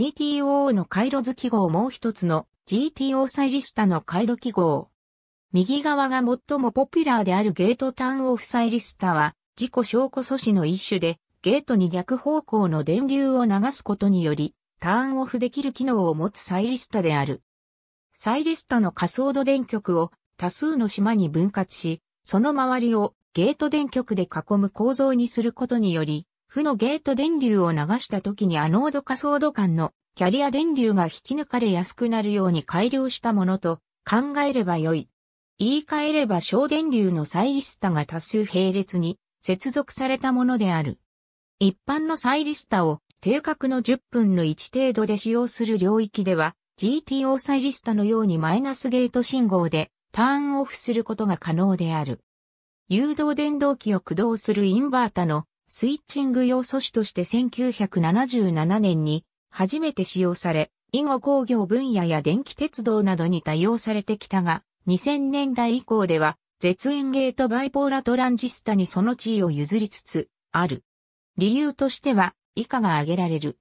GTO の回路図記号もう一つの GTO サイリスタの回路記号。右側が最もポピュラーであるゲートターンオフサイリスタは自己証拠素子の一種でゲートに逆方向の電流を流すことによりターンオフできる機能を持つサイリスタである。サイリスタの仮想度電極を多数の島に分割し、その周りをゲート電極で囲む構造にすることにより、負のゲート電流を流した時にアノード仮想度間のキャリア電流が引き抜かれやすくなるように改良したものと考えればよい。言い換えれば小電流のサイリスタが多数並列に接続されたものである。一般のサイリスタを定格の10分の1程度で使用する領域では GTO サイリスタのようにマイナスゲート信号でターンオフすることが可能である。誘導電動機を駆動するインバータのスイッチング用素子として1977年に初めて使用され、以後工業分野や電気鉄道などに多用されてきたが、2000年代以降では、絶縁ゲートバイポーラトランジスタにその地位を譲りつつ、ある。理由としては、以下が挙げられる。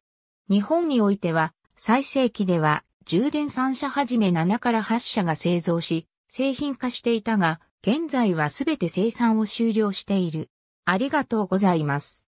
日本においては、最盛期では、充電3社はじめ7から8社が製造し、製品化していたが、現在はすべて生産を終了している。ありがとうございます。